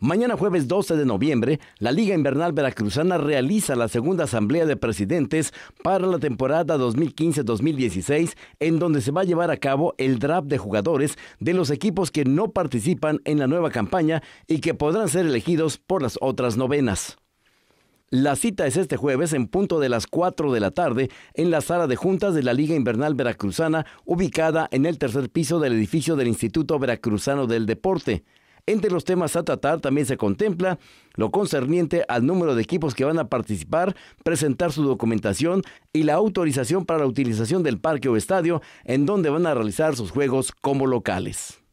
Mañana jueves 12 de noviembre, la Liga Invernal Veracruzana realiza la segunda asamblea de presidentes para la temporada 2015-2016, en donde se va a llevar a cabo el draft de jugadores de los equipos que no participan en la nueva campaña y que podrán ser elegidos por las otras novenas. La cita es este jueves en punto de las 4 de la tarde en la sala de juntas de la Liga Invernal Veracruzana, ubicada en el tercer piso del edificio del Instituto Veracruzano del Deporte. Entre los temas a tratar también se contempla lo concerniente al número de equipos que van a participar, presentar su documentación y la autorización para la utilización del parque o estadio en donde van a realizar sus juegos como locales.